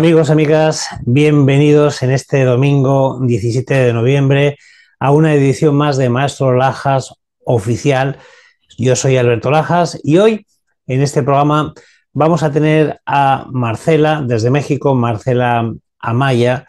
Amigos, amigas, bienvenidos en este domingo 17 de noviembre a una edición más de Maestro Lajas oficial. Yo soy Alberto Lajas y hoy en este programa vamos a tener a Marcela desde México, Marcela Amaya,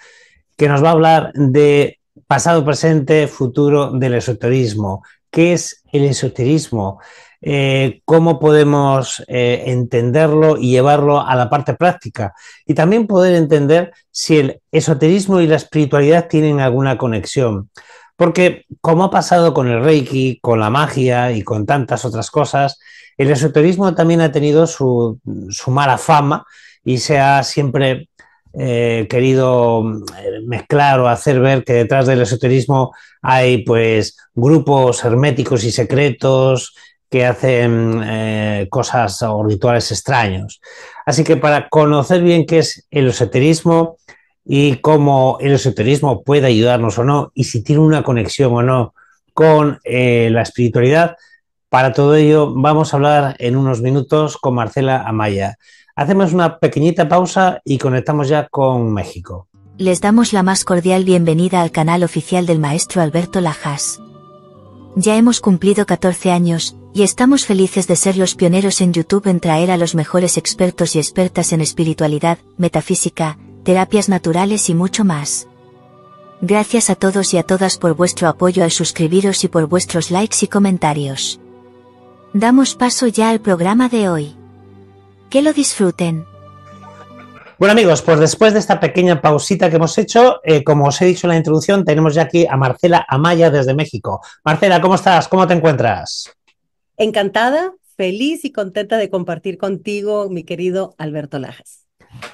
que nos va a hablar de pasado, presente, futuro del esoterismo, ¿Qué es el esoterismo? Eh, cómo podemos eh, entenderlo y llevarlo a la parte práctica. Y también poder entender si el esoterismo y la espiritualidad tienen alguna conexión. Porque, como ha pasado con el Reiki, con la magia y con tantas otras cosas, el esoterismo también ha tenido su, su mala fama y se ha siempre eh, querido eh, mezclar o hacer ver que detrás del esoterismo hay pues grupos herméticos y secretos que hacen eh, cosas o rituales extraños. Así que para conocer bien qué es el esoterismo y cómo el esoterismo puede ayudarnos o no, y si tiene una conexión o no con eh, la espiritualidad, para todo ello vamos a hablar en unos minutos con Marcela Amaya. Hacemos una pequeñita pausa y conectamos ya con México. Les damos la más cordial bienvenida al canal oficial del maestro Alberto Lajas. Ya hemos cumplido 14 años, y estamos felices de ser los pioneros en YouTube en traer a los mejores expertos y expertas en espiritualidad, metafísica, terapias naturales y mucho más. Gracias a todos y a todas por vuestro apoyo al suscribiros y por vuestros likes y comentarios. Damos paso ya al programa de hoy. Que lo disfruten. Bueno amigos, pues después de esta pequeña pausita que hemos hecho, eh, como os he dicho en la introducción, tenemos ya aquí a Marcela Amaya desde México. Marcela, ¿cómo estás? ¿Cómo te encuentras? Encantada, feliz y contenta de compartir contigo, mi querido Alberto Lajas.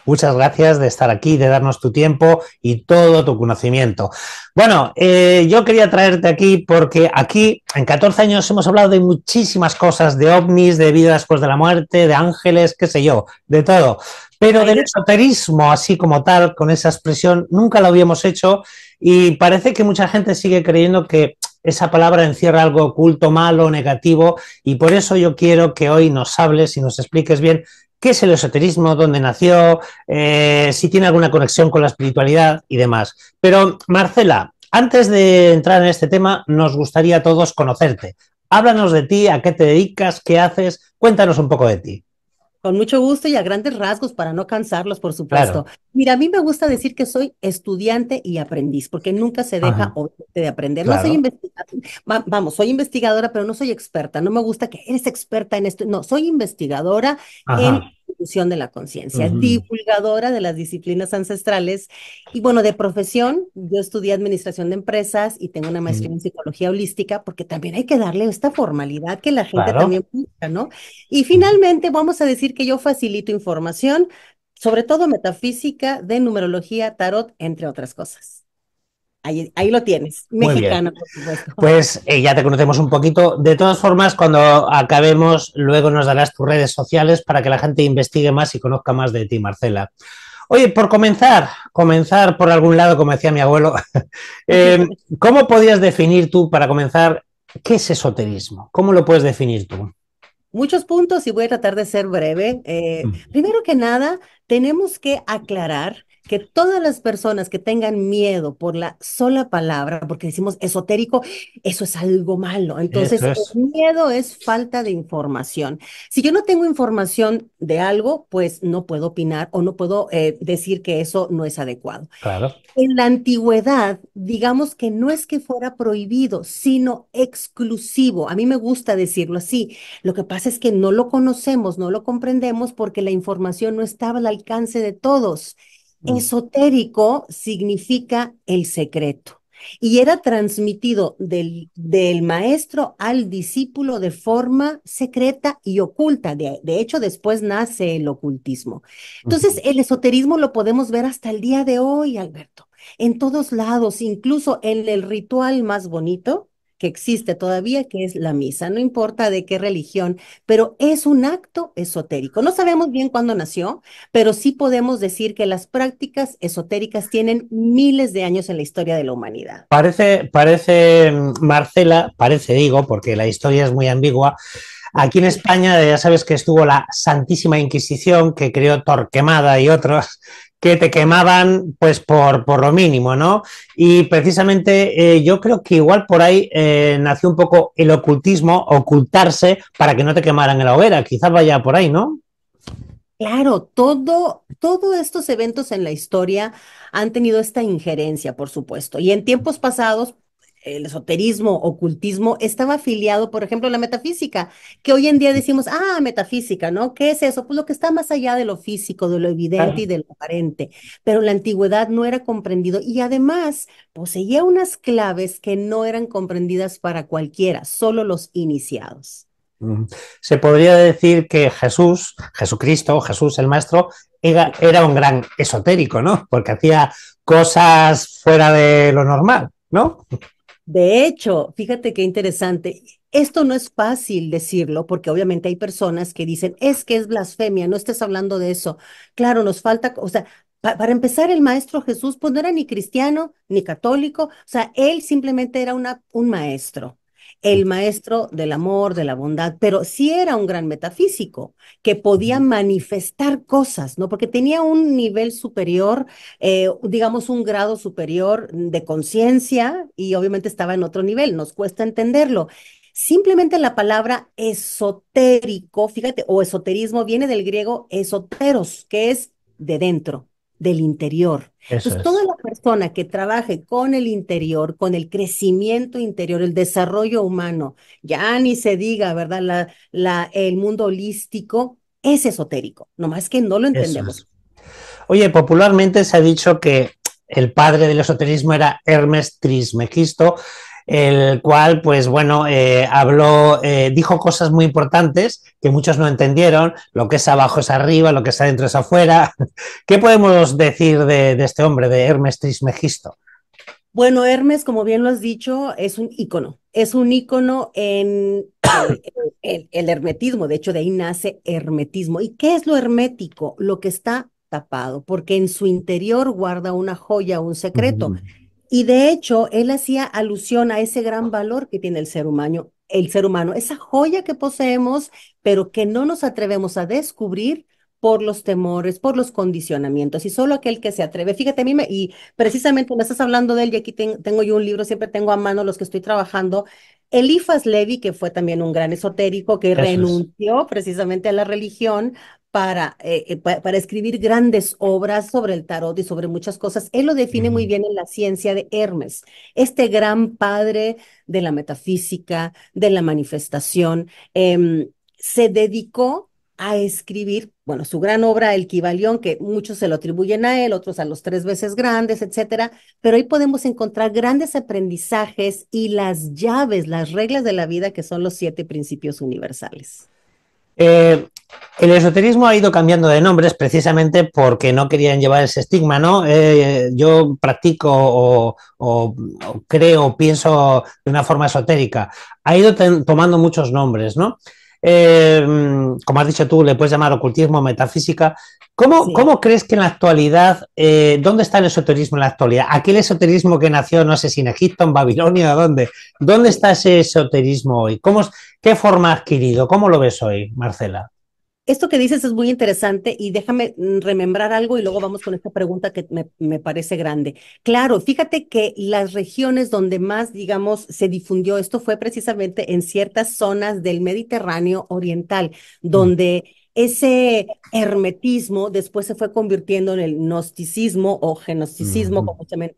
Muchas gracias de estar aquí, de darnos tu tiempo y todo tu conocimiento. Bueno, eh, yo quería traerte aquí porque aquí en 14 años hemos hablado de muchísimas cosas, de ovnis, de vida después de la muerte, de ángeles, qué sé yo, de todo. Pero del esoterismo, así como tal, con esa expresión, nunca lo habíamos hecho y parece que mucha gente sigue creyendo que esa palabra encierra algo oculto, malo, negativo, y por eso yo quiero que hoy nos hables y nos expliques bien qué es el esoterismo, dónde nació, eh, si tiene alguna conexión con la espiritualidad y demás. Pero, Marcela, antes de entrar en este tema, nos gustaría a todos conocerte. Háblanos de ti, a qué te dedicas, qué haces, cuéntanos un poco de ti. Con mucho gusto y a grandes rasgos para no cansarlos, por supuesto. Mira, a mí me gusta decir que soy estudiante y aprendiz, porque nunca se deja de aprender. No soy investigadora, vamos, soy investigadora, pero no soy experta. No me gusta que eres experta en esto. No, soy investigadora en de la conciencia, divulgadora de las disciplinas ancestrales. Y bueno, de profesión, yo estudié administración de empresas y tengo una maestría en psicología holística, porque también hay que darle esta formalidad que la gente también busca, ¿no? Y finalmente, vamos a decir que yo facilito información, sobre todo metafísica, de numerología, tarot, entre otras cosas. Ahí, lo tienes, mexicano, por supuesto. Pues eh, ya te conocemos un poquito. De todas formas, cuando acabemos, luego nos darás tus redes sociales para que la gente investigue más y conozca más de ti, Marcela. Oye, por comenzar, comenzar por algún lado, como decía mi abuelo, em, ¿cómo podías definir tú, para comenzar, qué es esoterismo? ¿Cómo lo puedes definir tú? Muchos puntos y voy a tratar de ser breve. Eh, mm. primero que nada, tenemos que aclarar que todas las personas que tengan miedo por la sola palabra, porque decimos esotérico, eso es algo malo. Entonces, miedo es falta de información. Si yo no tengo información de algo, pues no puedo opinar o no puedo eh, decir que eso no es adecuado. Claro. En la antigüedad, digamos que no es que fuera prohibido, sino exclusivo. A mí me gusta decirlo así. Lo que pasa es que no lo conocemos, no lo comprendemos porque la información no estaba al alcance de todos. Mm. Esotérico significa el secreto y era transmitido del, del, maestro al discípulo de forma secreta y oculta. De, hecho, después nace el ocultismo. Entonces, el esoterismo lo podemos ver hasta el día de hoy, Alberto, en todos lados, incluso en el ritual más bonito, que existe todavía, que es la misa, no importa de qué religión, pero es un acto esotérico. No sabemos bien cuándo nació, pero sí podemos decir que las prácticas esotéricas tienen miles de años en la historia de la humanidad. Parece, parece, mm, Marcela, parece, digo, porque la historia es muy ambigua. Aquí en España ya sabes que estuvo la Santísima Inquisición que creó Torquemada y otros que te quemaban pues por, por lo mínimo, ¿no? Y precisamente eh, yo creo que igual por ahí eh, nació un poco el ocultismo, ocultarse para que no te quemaran en la hoguera, quizás vaya por ahí, ¿no? Claro, todo, todos estos eventos en la historia han tenido esta injerencia, por supuesto. Y en tiempos pasados, el esoterismo, ocultismo, estaba afiliado, por ejemplo, a la metafísica, que hoy en día decimos, ah, metafísica, ¿no? ¿Qué es eso? Pues lo que está más allá de lo físico, de lo evidente y de lo aparente. Pero la antigüedad no era comprendido y además poseía unas claves que no eran comprendidas para cualquiera, solo los iniciados. Se podría decir que Jesús, Jesucristo, Jesús el Maestro, era un gran esotérico, ¿no? Porque hacía cosas fuera de lo normal, ¿no? De hecho, fíjate qué interesante. Esto no es fácil decirlo porque obviamente hay personas que dicen, es que es blasfemia, no estés hablando de eso. Claro, nos falta, o sea, para empezar, el maestro Jesús pues no era ni cristiano ni católico, o sea, él simplemente era una, un maestro el maestro del amor, de la bondad, pero sí era un gran metafísico que podía manifestar cosas, ¿no? Porque tenía un nivel superior, eh, digamos un grado superior de conciencia y obviamente estaba en otro nivel, nos cuesta entenderlo. Simplemente la palabra esotérico, fíjate, o esoterismo viene del griego esoteros, que es de dentro del interior. Entonces, toda la persona que trabaje con el interior, con el crecimiento interior, el desarrollo humano, ya ni se diga, ¿verdad? La, el mundo holístico es esotérico, nomás que no lo entendemos. Oye, popularmente se ha dicho que el padre del esoterismo era Hermes Trismegisto, el cual, pues bueno, eh, habló, eh, dijo cosas muy importantes que muchos no entendieron, lo que es abajo es arriba, lo que es adentro es afuera. ¿Qué podemos decir de, este hombre, de Hermes Trismegisto? Bueno, Hermes, como bien lo has dicho, es un ícono, es un ícono en el, hermetismo, de hecho de ahí nace hermetismo. ¿Y qué es lo hermético? Lo que está tapado, porque en su interior guarda una joya, un secreto. Y de hecho, él hacía alusión a ese gran valor que tiene el ser humano, el ser humano, esa joya que poseemos, pero que no nos atrevemos a descubrir por los temores, por los condicionamientos, y solo aquel que se atreve. Fíjate, a mí y precisamente me estás hablando de él, y aquí tengo yo un libro, siempre tengo a mano los que estoy trabajando. Elifas Levi, que fue también un gran esotérico que renunció precisamente a la religión para, eh, eh, para, escribir grandes obras sobre el tarot y sobre muchas cosas. Él lo define muy bien en la ciencia de Hermes, este gran padre de la metafísica, de la manifestación. Em, se dedicó a escribir, bueno, su gran obra, El Kibalión, que muchos se lo atribuyen a él, otros a los tres veces grandes, etcétera, pero ahí podemos encontrar grandes aprendizajes y las llaves, las reglas de la vida que son los siete principios universales. Eh, el esoterismo ha ido cambiando de nombres precisamente porque no querían llevar ese estigma, ¿no? Eh, yo practico o, creo pienso de una forma esotérica. Ha ido tomando muchos nombres, ¿no? Eh, como has dicho tú, le puedes llamar ocultismo, metafísica. ¿Cómo, crees que en la actualidad, eh, dónde está el esoterismo en la actualidad? Aquel esoterismo que nació, no sé si en Egipto, en Babilonia, ¿dónde? ¿Dónde está ese esoterismo hoy? ¿Cómo, ¿Qué forma ha adquirido? ¿Cómo lo ves hoy, Marcela? esto que dices es muy interesante y déjame mm, remembrar algo y luego vamos con esta pregunta que me, parece grande. Claro, fíjate que las regiones donde más, digamos, se difundió esto fue precisamente en ciertas zonas del Mediterráneo Oriental, mm. donde ese hermetismo después se fue convirtiendo en el gnosticismo o genosticismo,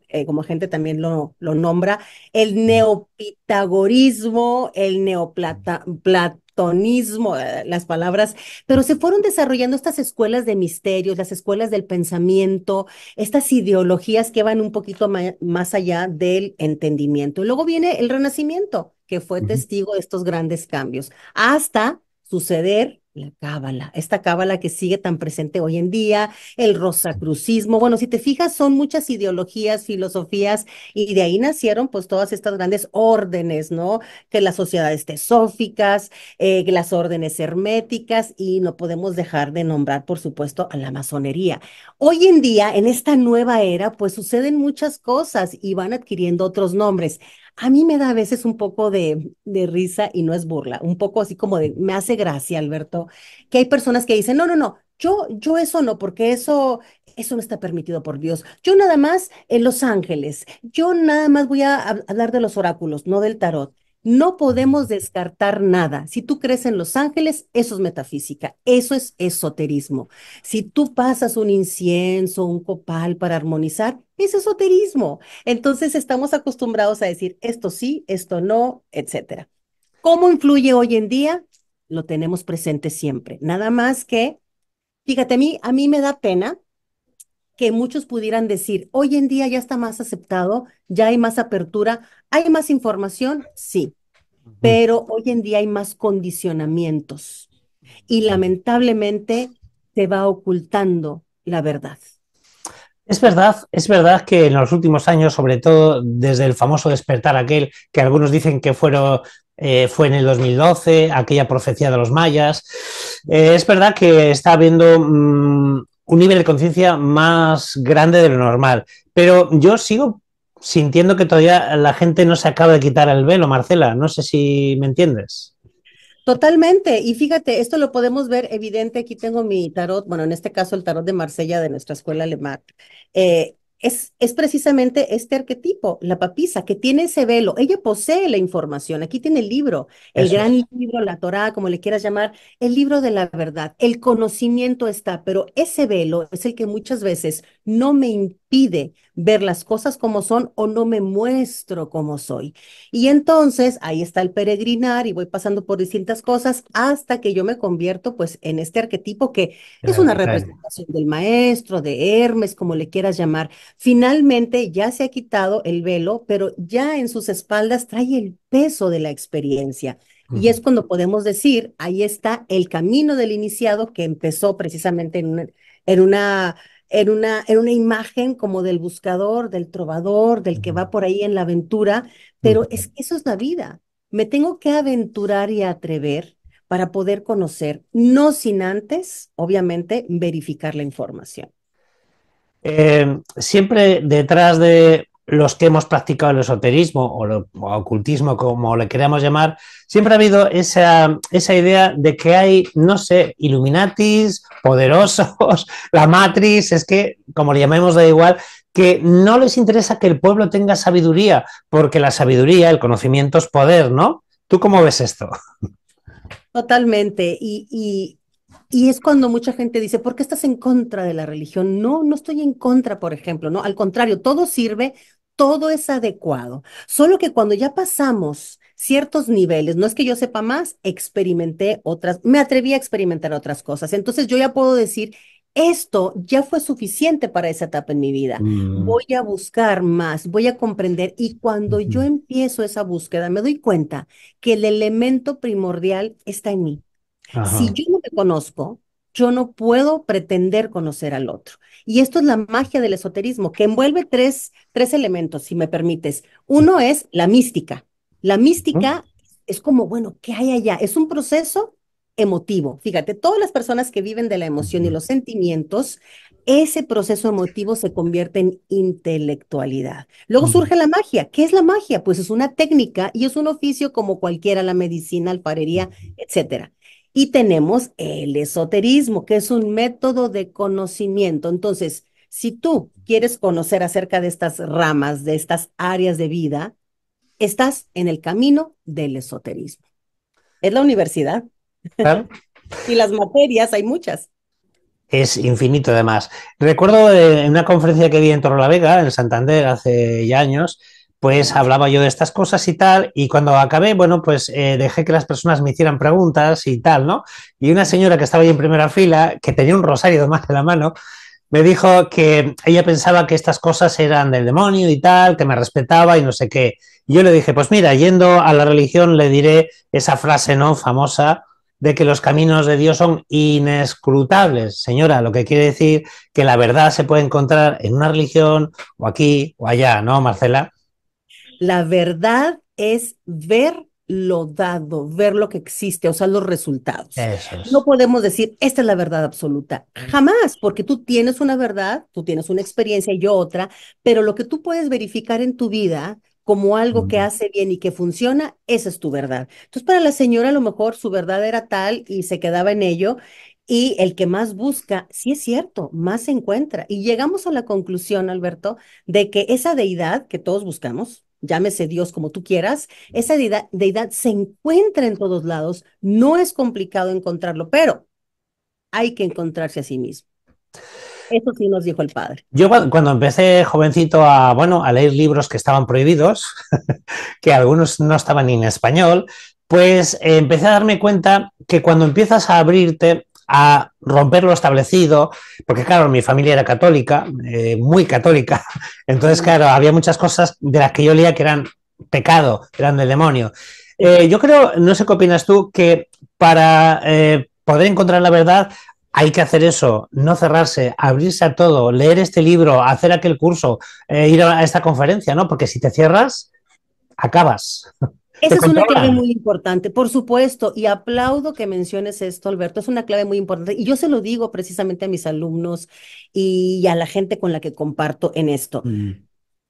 eh, como, gente también lo, lo nombra, el neopitagorismo, el neoplatonismo, eh, las palabras, pero se fueron desarrollando estas escuelas de misterios, las escuelas del pensamiento, estas ideologías que van un poquito más allá del entendimiento. Y luego viene el Renacimiento, que fue testigo de estos grandes cambios, hasta suceder la cábala, esta cábala que sigue tan presente hoy en día, el rosacrucismo. Bueno, si te fijas, son muchas ideologías, filosofías, y de ahí nacieron pues todas estas grandes órdenes, ¿no? Que las sociedades tesóficas, eh, las órdenes herméticas, y no podemos dejar de nombrar, por supuesto, a la masonería. Hoy en día, en esta nueva era, pues suceden muchas cosas y van adquiriendo otros nombres a mí me da a veces un poco de, de risa y no es burla, un poco así como de, me hace gracia, Alberto, que hay personas que dicen, no, no, no, yo, yo eso no, porque eso, eso no está permitido por Dios. Yo nada más en Los Ángeles, yo nada más voy a hablar de los oráculos, no del tarot. No podemos descartar nada. Si tú crees en los ángeles, eso es metafísica, eso es esoterismo. Si tú pasas un incienso, un copal para armonizar, es esoterismo. Entonces estamos acostumbrados a decir esto sí, esto no, etcétera. ¿Cómo influye hoy en día? Lo tenemos presente siempre. Nada más que, fíjate, a mí, a mí me da pena que muchos pudieran decir, hoy en día ya está más aceptado, ya hay más apertura, hay más información, sí, pero hoy en día hay más condicionamientos y lamentablemente se va ocultando la verdad. Es verdad, es verdad que en los últimos años, sobre todo desde el famoso despertar aquel, que algunos dicen que eh, fue en el 2012, aquella profecía de los mayas, eh, es verdad que está habiendo mm, un nivel de conciencia más grande de lo normal. Pero yo sigo sintiendo que todavía la gente no se acaba de quitar el velo, Marcela. No sé si me entiendes. Totalmente. Y fíjate, esto lo podemos ver evidente. Aquí tengo mi tarot, bueno, en este caso el tarot de Marsella de nuestra escuela lemat Eh, es, precisamente este arquetipo, la papisa, que tiene ese velo. Ella posee la información. Aquí tiene el libro, el gran libro, la Torá, como le quieras llamar, el libro de la verdad. El conocimiento está, pero ese velo es el que muchas veces no me pide ver las cosas como son o no me muestro como soy. Y entonces ahí está el peregrinar y voy pasando por distintas cosas hasta que yo me convierto pues en este arquetipo que es una representación del maestro, de Hermes, como le quieras llamar. Finalmente ya se ha quitado el velo, pero ya en sus espaldas trae el peso de la experiencia. Y es cuando podemos decir, ahí está el camino del iniciado que empezó precisamente en una en una, en una imagen como del buscador, del trovador, del que va por ahí en la aventura, pero es, eso es la vida. Me tengo que aventurar y atrever para poder conocer, no sin antes, obviamente, verificar la información. Eh, siempre detrás de los que hemos practicado el esoterismo o, ocultismo, como le queramos llamar, siempre ha habido esa, idea de que hay, no sé, Illuminatis, poderosos, la matriz, es que, como le llamemos, da igual, que no les interesa que el pueblo tenga sabiduría, porque la sabiduría, el conocimiento es poder, ¿no? ¿Tú cómo ves esto? Totalmente. y y es cuando mucha gente dice, ¿por qué estás en contra de la religión? No, no estoy en contra, por ejemplo, ¿no? Al contrario, todo sirve, todo es adecuado. Solo que cuando ya pasamos ciertos niveles, no es que yo sepa más, experimenté otras, me atreví a experimentar otras cosas. Entonces yo ya puedo decir, esto ya fue suficiente para esa etapa en mi vida. Mm. Voy a buscar más, voy a comprender. Y cuando yo empiezo esa búsqueda, me doy cuenta que el elemento primordial está en mí. Si yo no te conozco, yo no puedo pretender conocer al otro. Y esto es la magia del esoterismo, que envuelve tres, tres elementos, si me permites. Uno es la mística. La mística es como, bueno, ¿qué hay allá? Es un proceso emotivo. Fíjate, todas las personas que viven de la emoción y los sentimientos, ese proceso emotivo se convierte en intelectualidad. Luego surge la magia. ¿Qué es la magia? Pues es una técnica y es un oficio como cualquiera, la medicina, alfarería, etcétera. Y tenemos el esoterismo, que es un método de conocimiento. Entonces, si tú quieres conocer acerca de estas ramas, de estas áreas de vida, estás en el camino del esoterismo. Es la universidad. y las materias, hay muchas. Es infinito, además. Recuerdo eh, en una conferencia que vi en Torre la Vega, en Santander, hace ya años, pues hablaba yo de estas cosas y tal, y cuando acabé, bueno, pues eh, dejé que las personas me hicieran preguntas y tal, ¿no? Y una señora que estaba ahí en primera fila, que tenía un rosario más de la mano, me dijo que ella pensaba que estas cosas eran del demonio y tal, que me respetaba y no sé qué. yo le dije, pues mira, yendo a la religión le diré esa frase, ¿no? Famosa, de que los caminos de Dios son inescrutables, señora, lo que quiere decir que la verdad se puede encontrar en una religión o aquí o allá, ¿no, Marcela? La verdad es ver lo dado, ver lo que existe, o sea, los resultados. No podemos decir, esta es la verdad absoluta. Jamás, porque tú tienes una verdad, tú tienes una experiencia y yo otra, pero lo que tú puedes verificar en tu vida como algo que hace bien y que funciona, esa es tu verdad. Entonces, para la señora a lo mejor su verdad era tal y se quedaba en ello, y el que más busca, sí es cierto, más se encuentra. Y llegamos a la conclusión, Alberto, de que esa deidad que todos buscamos, llámese Dios como tú quieras, esa deidad, se encuentra en todos lados, no es complicado encontrarlo, pero hay que encontrarse a sí mismo. Eso sí nos dijo el padre. Yo cuando empecé jovencito a, bueno, a leer libros que estaban prohibidos, que algunos no estaban ni en español, pues eh, empecé a darme cuenta que cuando empiezas a abrirte a romper lo establecido, porque claro, mi familia era católica, eh, muy católica, entonces claro, había muchas cosas de las que yo leía que eran pecado, eran del demonio. Eh, yo creo, no sé qué opinas tú, que para eh, poder encontrar la verdad hay que hacer eso, no cerrarse, abrirse a todo, leer este libro, hacer aquel curso, ir a esta conferencia, ¿no? Porque si te cierras, acabas. Esa es una clave muy importante, por supuesto, y aplaudo que menciones esto, Alberto, es una clave muy importante. Y yo se lo digo precisamente a mis alumnos y a la gente con la que comparto en esto. Mm.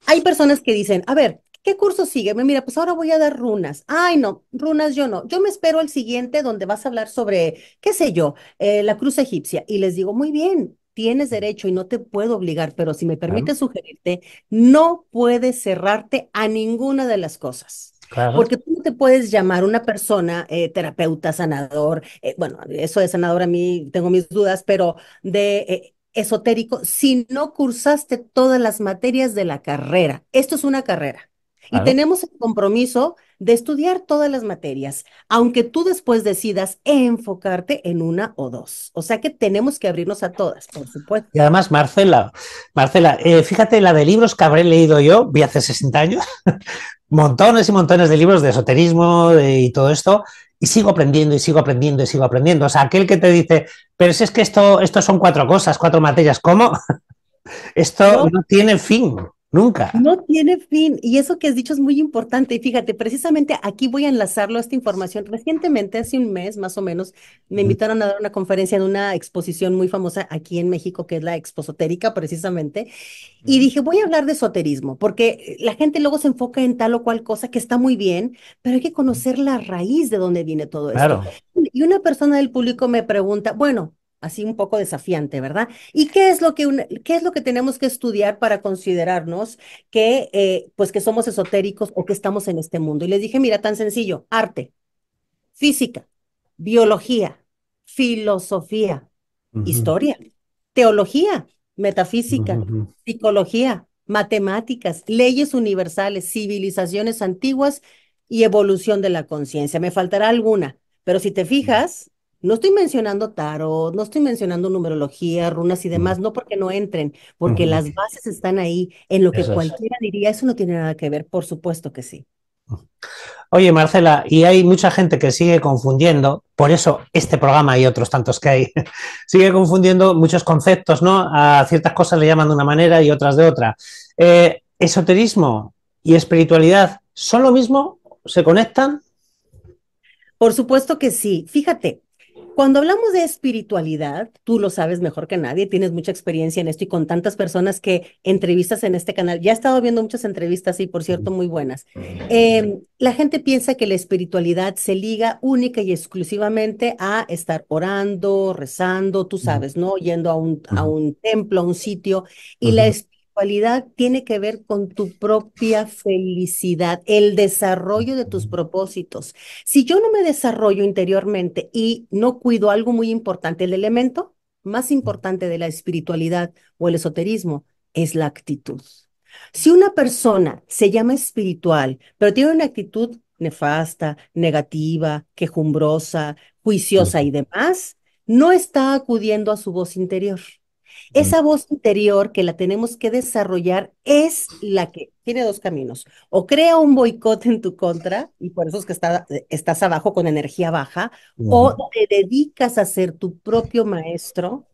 Hay personas que dicen, a ver, ¿qué curso sigue? Mira, pues ahora voy a dar runas. Ay, no, runas yo no. Yo me espero al siguiente donde vas a hablar sobre, qué sé yo, eh, la cruz egipcia. Y les digo, muy bien, tienes derecho y no te puedo obligar, pero si me permites sugerirte, no puedes cerrarte a ninguna de las cosas. Porque tú no te puedes llamar una persona eh, terapeuta, sanador, eh, bueno, eso de sanador a mí tengo mis dudas, pero de eh, esotérico, si no cursaste todas las materias de la carrera. Esto es una carrera. Y tenemos el compromiso de estudiar todas las materias, aunque tú después decidas enfocarte en una o dos. O sea que tenemos que abrirnos a todas, por supuesto. Y además, Marcela, Marcela, eh, fíjate la de libros que habré leído yo, vi hace 60 años, montones y montones de libros de esoterismo y todo esto, y sigo aprendiendo y sigo aprendiendo y sigo aprendiendo. O sea, aquel que te dice, pero si es que esto, esto son cuatro cosas, cuatro materias, ¿cómo? esto no tiene fin. Nunca. No tiene fin. Y eso que has dicho es muy importante. Y fíjate, precisamente aquí voy a enlazarlo a esta información. Recientemente, hace un mes más o menos, me invitaron a dar una conferencia en una exposición muy famosa aquí en México, que es la Exposotérica, precisamente. Y dije, voy a hablar de esoterismo, porque la gente luego se enfoca en tal o cual cosa que está muy bien, pero hay que conocer la raíz de dónde viene todo claro. Y una persona del público me pregunta, bueno, así un poco desafiante, ¿verdad? ¿Y qué es lo que, qué es lo que tenemos que estudiar para considerarnos que, eh, pues que somos esotéricos o que estamos en este mundo? Y les dije, mira, tan sencillo, arte, física, biología, filosofía, historia, teología, metafísica, psicología, matemáticas, leyes universales, civilizaciones antiguas y evolución de la conciencia. Me faltará alguna, pero si te fijas, no estoy mencionando tarot, no estoy mencionando numerología, runas y demás, no porque no entren, porque las bases están ahí en lo que cualquiera diría, eso no tiene nada que ver, por supuesto que sí. Oye, Marcela, y hay mucha gente que sigue confundiendo, por eso este programa y otros tantos que hay, sigue confundiendo muchos conceptos, ¿no? A ciertas cosas le llaman de una manera y otras de otra. Eh, ¿Esoterismo y espiritualidad son lo mismo? ¿Se conectan? Por supuesto que sí. Fíjate, cuando hablamos de espiritualidad, tú lo sabes mejor que nadie, tienes mucha experiencia en esto y con tantas personas que entrevistas en este canal. Ya he estado viendo muchas entrevistas y, por cierto, muy buenas. Em, la gente piensa que la espiritualidad se liga única y exclusivamente a estar orando, rezando, tú sabes, ¿no? Yendo a un, templo, a un sitio. Y la tiene que ver con tu propia felicidad, el desarrollo de tus propósitos. Si yo no me desarrollo interiormente y no cuido algo muy importante, el elemento más importante de la espiritualidad o el esoterismo es la actitud. Si una persona se llama espiritual, pero tiene una actitud nefasta, negativa, quejumbrosa, juiciosa y demás, no está acudiendo a su voz interior. Esa voz interior que la tenemos que desarrollar es la que tiene dos caminos. O crea un boicot en tu contra, y por eso es que estás abajo con energía baja, o te dedicas a ser tu propio maestro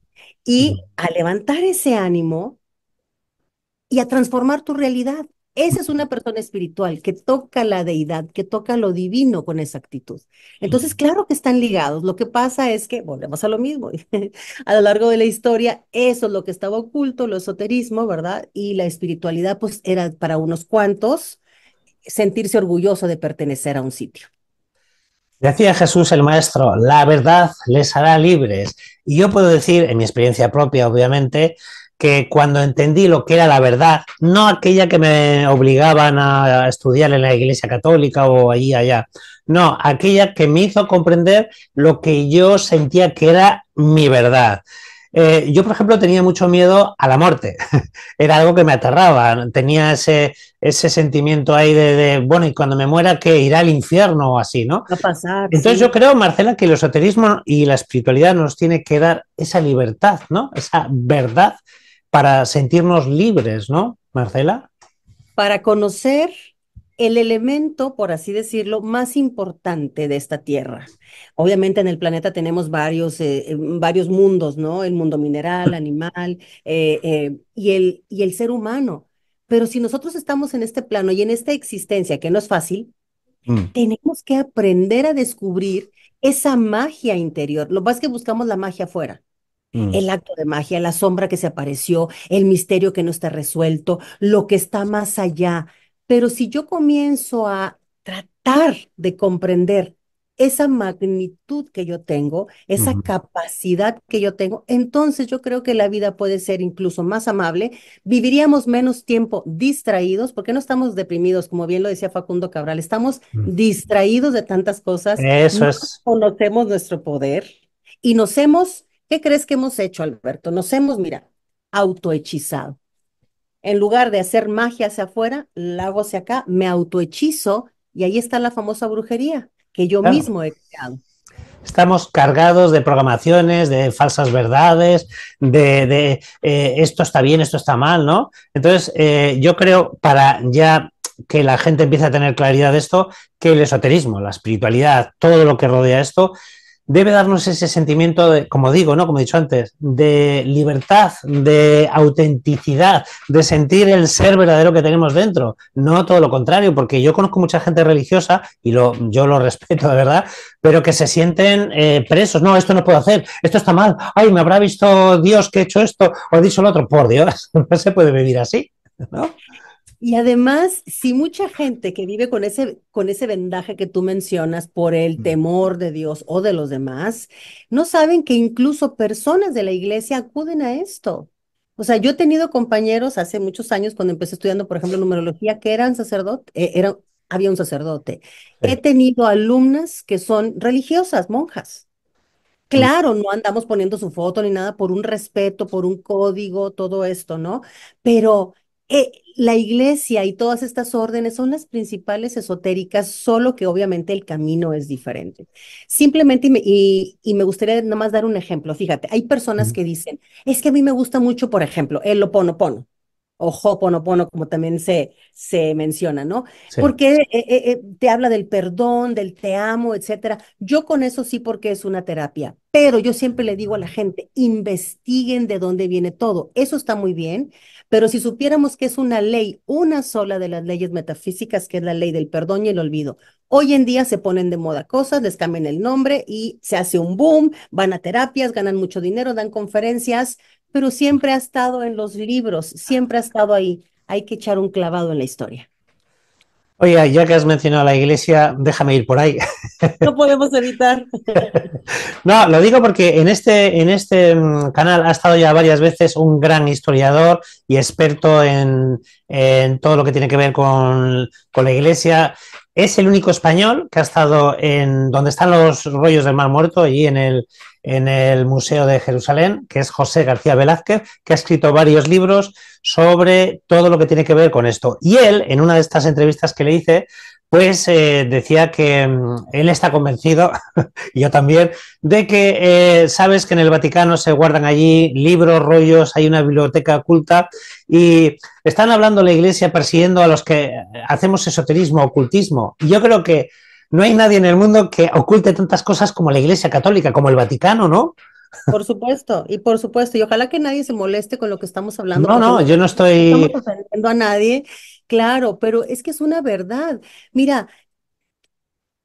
y a levantar ese ánimo y a transformar tu realidad. Esa es una persona espiritual que toca la deidad, que toca lo divino con esa actitud. Entonces, claro que están ligados. Lo que pasa es que, volvemos a lo mismo, a lo largo de la historia, eso es lo que estaba oculto, lo esoterismo, ¿verdad? Y la espiritualidad, pues, era para unos cuantos sentirse orgulloso de pertenecer a un sitio. Decía Jesús el Maestro, la verdad les hará libres. Y yo puedo decir, en mi experiencia propia, obviamente, que cuando entendí lo que era la verdad, no aquella que me obligaban a estudiar en la Iglesia Católica o allí allá, no, aquella que me hizo comprender lo que yo sentía que era mi verdad. Eh, yo, por ejemplo, tenía mucho miedo a la muerte. Era algo que me aterraba. Tenía ese, ese sentimiento ahí de, bueno, y cuando me muera, que irá al infierno o así, ¿no? Entonces, yo creo, Marcela, que el esoterismo y la espiritualidad nos tiene que dar esa libertad, ¿no? Esa verdad para sentirnos libres, ¿no, Marcela? Para conocer el elemento, por así decirlo, más importante de esta tierra. Obviamente en el planeta tenemos varios, eh, em, varios mundos, ¿no? El mundo mineral, animal eh, eh, y, el, y el ser humano. Pero si nosotros estamos en este plano y en esta existencia, que no es fácil, mm. tenemos que aprender a descubrir esa magia interior. Lo más que buscamos la magia afuera. Mm. El acto de magia, la sombra que se apareció, el misterio que no está resuelto, lo que está más allá. Pero si yo comienzo a tratar de comprender esa magnitud que yo tengo, esa capacidad que yo tengo, entonces yo creo que la vida puede ser incluso más amable, viviríamos menos tiempo distraídos, porque no estamos deprimidos, como bien lo decía Facundo Cabral, estamos mm. distraídos de tantas cosas, Eso no conocemos nuestro poder y nos hemos ¿Qué crees que hemos hecho, Alberto? Nos hemos, mira, autohechizado. En lugar de hacer magia hacia afuera, la hago hacia acá, me autohechizo y ahí está la famosa brujería que yo mismo he creado. Estamos cargados de programaciones, de falsas verdades, de, eh, esto está bien, esto está mal, ¿no? Entonces, eh, yo creo, para ya que la gente empiece a tener claridad de esto, que el esoterismo, la espiritualidad, todo lo que rodea esto, debe darnos ese sentimiento, de, como digo, ¿no? Como he dicho antes, de libertad, de autenticidad, de sentir el ser verdadero que tenemos dentro. No todo lo contrario, porque yo conozco mucha gente religiosa, y lo, yo lo respeto, de verdad, pero que se sienten eh, presos. No, esto no puedo hacer, esto está mal. Ay, me habrá visto Dios que he hecho esto o he dicho lo otro. Por Dios, no se puede vivir así, ¿no? Y además, si mucha gente que vive con ese, con ese vendaje que tú mencionas por el temor de Dios o de los demás, no saben que incluso personas de la iglesia acuden a esto. O sea, yo he tenido compañeros hace muchos años cuando empecé estudiando, por ejemplo, numerología, que eran sacerdotes, eh, era, había un sacerdote. He tenido alumnas que son religiosas, monjas. Mm. Claro, no andamos poniendo su foto ni nada por un respeto, por un código, todo esto, ¿no? Pero eh, la iglesia y todas estas órdenes son las principales esotéricas, solo que obviamente el camino es diferente. Simplemente, y me, gustaría nomás más dar un ejemplo. Fíjate, hay personas que dicen, es que a mí me gusta mucho, por ejemplo, el Oponopono o ponopono, como también se, se menciona, ¿no? Porque eh, eh, eh, te habla del perdón, del te amo, etcétera. Yo con eso sí, porque es una terapia, pero yo siempre le digo a la gente, investiguen de dónde viene todo. Eso está muy bien, pero si supiéramos que es una ley, una sola de las leyes metafísicas, que es la ley del perdón y el olvido. Hoy en día se ponen de moda cosas, les cambian el nombre y se hace un boom, van a terapias, ganan mucho dinero, dan conferencias, pero siempre ha estado en los libros, siempre ha estado ahí. Hay que echar un clavado en la historia. Oye, ya que has mencionado a la iglesia, déjame ir por ahí. No podemos evitar. No, lo digo porque en este, en este mm, canal ha estado ya varias veces un gran historiador y experto en, todo lo que tiene que ver con, con, la iglesia. Es el único español que ha estado en donde están los rollos del Mar Muerto, allí en el, en el Museo de Jerusalén, que es José García Velázquez, que ha escrito varios libros sobre todo lo que tiene que ver con esto. Y él, en una de estas entrevistas que le hice, pues eh, decía que mm, él está convencido, yo también, de que eh, sabes que en el Vaticano se guardan allí libros, rollos, hay una biblioteca oculta, y están hablando la Iglesia persiguiendo a los que hacemos esoterismo, ocultismo. Y yo creo que no hay nadie en el mundo que oculte tantas cosas como la Iglesia Católica, como el Vaticano, ¿no? Por supuesto, y por supuesto, y ojalá que nadie se moleste con lo que estamos hablando. No, no, yo no estoy... No ofendiendo a nadie, claro, pero es que es una verdad. Mira,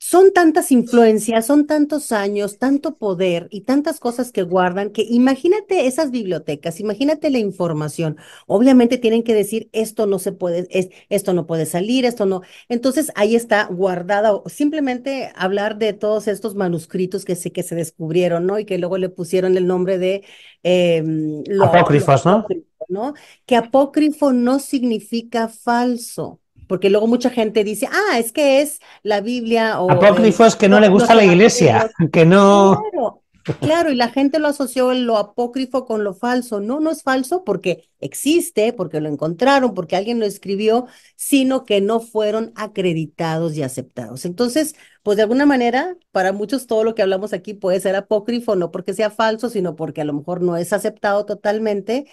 son tantas influencias, son tantos años, tanto poder y tantas cosas que guardan que imagínate esas bibliotecas, imagínate la información. Obviamente tienen que decir esto no se puede, esto no puede salir, esto no. Entonces ahí está guardada, simplemente hablar de todos estos manuscritos que se, que se descubrieron, ¿no? Y que luego le pusieron el nombre de... Em, Apócrifos, ¿no? Que apócrifo no significa falso porque luego mucha gente dice, ah, es que es la Biblia o... Apócrifos que no, le gusta la iglesia, que no... Claro, y la gente lo asoció en lo apócrifo con lo falso. No, no es falso porque existe, porque lo encontraron, porque alguien lo escribió, sino que no fueron acreditados y aceptados. Entonces, pues de alguna manera, para muchos todo lo que hablamos aquí puede ser apócrifo, no porque sea falso, sino porque a lo mejor no es aceptado totalmente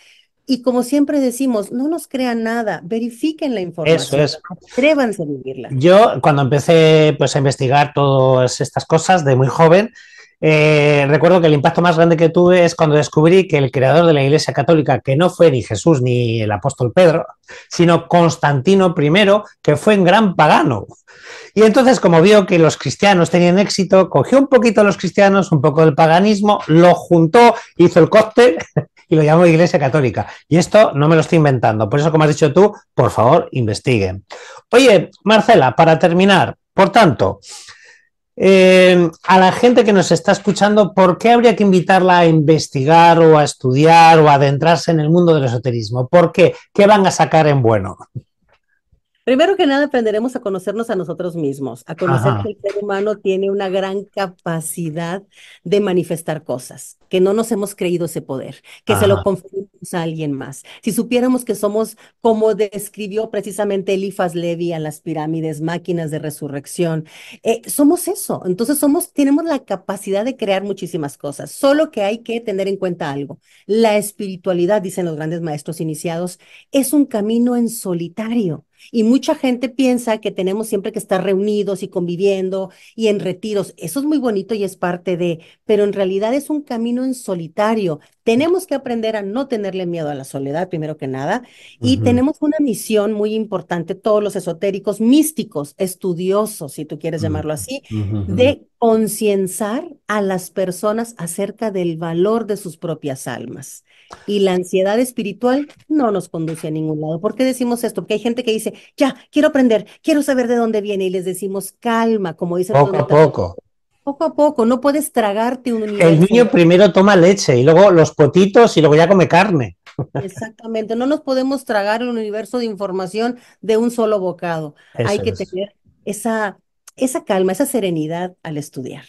y como siempre decimos, no nos crean nada, verifiquen la información, a vivirla. Yo cuando empecé pues, a investigar todas estas cosas de muy joven, eh, recuerdo que el impacto más grande que tuve es cuando descubrí que el creador de la Iglesia Católica, que no fue ni Jesús ni el apóstol Pedro, sino Constantino I, que fue un gran pagano. Y entonces, como vio que los cristianos tenían éxito, cogió un poquito a los cristianos, un poco del paganismo, lo juntó, hizo el cóctel y lo llamo Iglesia Católica. Y esto no me lo estoy inventando. Por eso, como has dicho tú, por favor, investiguen. Oye, Marcela, para terminar, por tanto, eh, a la gente que nos está escuchando, ¿por qué habría que invitarla a investigar o a estudiar o a adentrarse en el mundo del esoterismo? ¿Por qué? ¿Qué van a sacar en bueno? Primero que nada, aprenderemos a conocernos a nosotros mismos, a conocer que el ser humano tiene una gran capacidad de manifestar cosas, que no nos hemos creído ese poder, que se lo conferimos a alguien más. Si supiéramos que somos, como describió precisamente Elifas Levy, a las pirámides, máquinas de resurrección, eh, somos eso. Entonces somos, tenemos la capacidad de crear muchísimas cosas. Solo que hay que tener en cuenta algo. La espiritualidad, dicen los grandes maestros iniciados, es un camino en solitario. Y mucha gente piensa que tenemos siempre que estar reunidos y conviviendo y en retiros. Eso es muy bonito y es parte de, pero en realidad es un camino en solitario. Tenemos que aprender a no tener le miedo a la soledad, primero que nada. Y tenemos una misión muy importante, todos los esotéricos, místicos, estudiosos, si tú quieres llamarlo así, de concienciar a las personas acerca del valor de sus propias almas. Y la ansiedad espiritual no nos conduce a ningún lado. ¿Por qué decimos esto? Porque hay gente que dice, ya, quiero aprender, quiero saber de dónde viene. Y les decimos, calma, como dice... Poco a poco. Poco a poco, no puedes tragarte un universo. El niño primero toma leche y luego los potitos y luego ya come carne. Exactamente, no nos podemos tragar el universo de información de un solo bocado. Hay que tener esa, esa calma, esa serenidad al estudiar.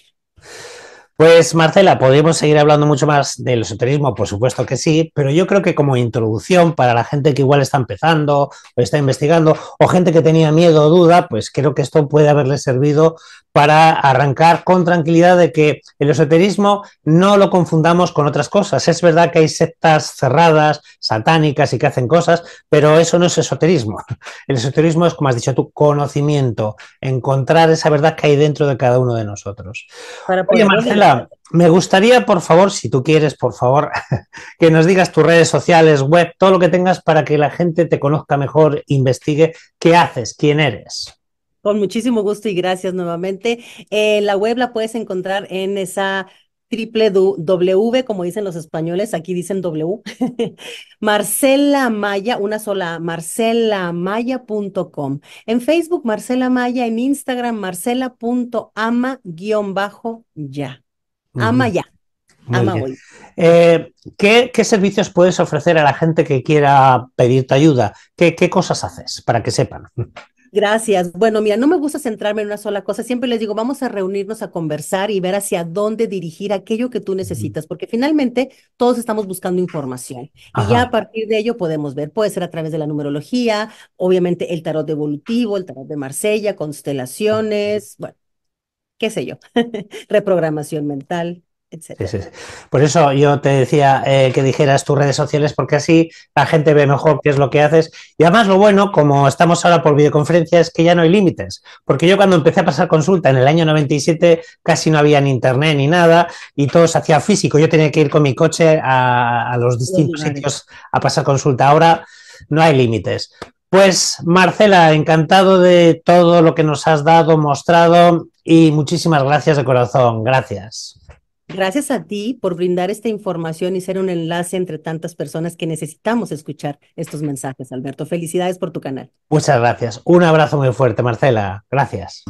Pues Marcela, podríamos seguir hablando mucho más del esoterismo, por supuesto que sí, pero yo creo que como introducción para la gente que igual está empezando o está investigando o gente que tenía miedo o duda, pues creo que esto puede haberle servido para arrancar con tranquilidad de que el esoterismo no lo confundamos con otras cosas. Es verdad que hay sectas cerradas, satánicas y que hacen cosas, pero eso no es esoterismo. El esoterismo es, como has dicho tú, conocimiento, encontrar esa verdad que hay dentro de cada uno de nosotros. Oye, Marcela, me gustaría, por favor, si tú quieres, por favor, que nos digas tus redes sociales, web, todo lo que tengas para que la gente te conozca mejor, investigue qué haces, quién eres. Con muchísimo gusto y gracias nuevamente. Eh, la web la puedes encontrar en esa triple W, como dicen los españoles, aquí dicen W. Marcela Maya, una sola, marcelamaya.com. En Facebook, Marcela Maya, en Instagram, marcela.ama-ya. Ama ya. Ama hoy. Eh, ¿qué, servicios puedes ofrecer a la gente que quiera pedirte ayuda? qué cosas haces para que sepan? Gracias. Bueno, mira, no me gusta centrarme en una sola cosa. Siempre les digo, vamos a reunirnos a conversar y ver hacia dónde dirigir aquello que tú necesitas, porque finalmente todos estamos buscando información. Y ya a partir de ello podemos ver, puede ser a través de la numerología, obviamente el tarot evolutivo, el tarot de Marsella, constelaciones, bueno, qué sé yo, reprogramación mental. Por eso yo te decía eh, que dijeras tus redes sociales, porque así la gente ve mejor qué es lo que haces. Y además lo bueno, como estamos ahora por videoconferencia, es que ya no hay límites. Porque yo cuando empecé a pasar consulta en el año 97 casi no había ni internet ni nada y todo se hacía físico. Yo tenía que ir con mi coche a los distintos sitios a pasar consulta. Ahora no hay límites. Pues Marcela, encantado de todo lo que nos has dado, mostrado y muchísimas gracias de corazón. Gracias. Gracias a ti por brindar esta información y ser un enlace entre tantas personas que necesitamos escuchar estos mensajes, Alberto. Felicidades por tu canal. Muchas gracias. Un abrazo muy fuerte, Marcela. Gracias.